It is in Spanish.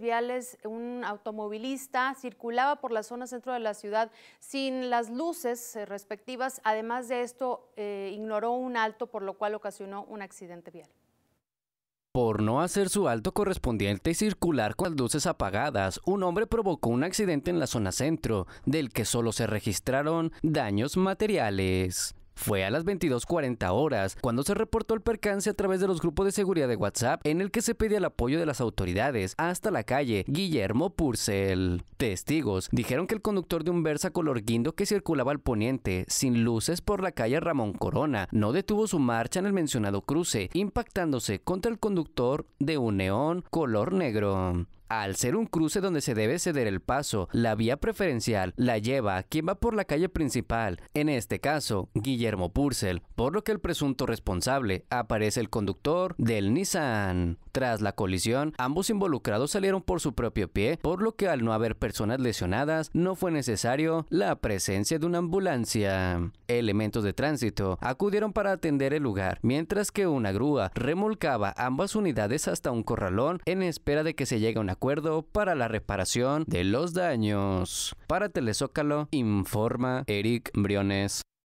viales, un automovilista circulaba por la zona centro de la ciudad sin las luces eh, respectivas. Además de esto, eh, ignoró un alto, por lo cual ocasionó un accidente vial. Por no hacer su alto correspondiente y circular con las luces apagadas, un hombre provocó un accidente en la zona centro, del que solo se registraron daños materiales. Fue a las 22.40 horas cuando se reportó el percance a través de los grupos de seguridad de WhatsApp en el que se pedía el apoyo de las autoridades hasta la calle Guillermo Purcell. Testigos dijeron que el conductor de un Versa color guindo que circulaba al poniente sin luces por la calle Ramón Corona no detuvo su marcha en el mencionado cruce, impactándose contra el conductor de un neón color negro al ser un cruce donde se debe ceder el paso, la vía preferencial la lleva quien va por la calle principal, en este caso Guillermo Purcell, por lo que el presunto responsable aparece el conductor del Nissan. Tras la colisión, ambos involucrados salieron por su propio pie, por lo que al no haber personas lesionadas, no fue necesario la presencia de una ambulancia. Elementos de tránsito acudieron para atender el lugar, mientras que una grúa remolcaba ambas unidades hasta un corralón en espera de que se llegue a una acuerdo para la reparación de los daños. Para Telezócalo, informa Eric Briones.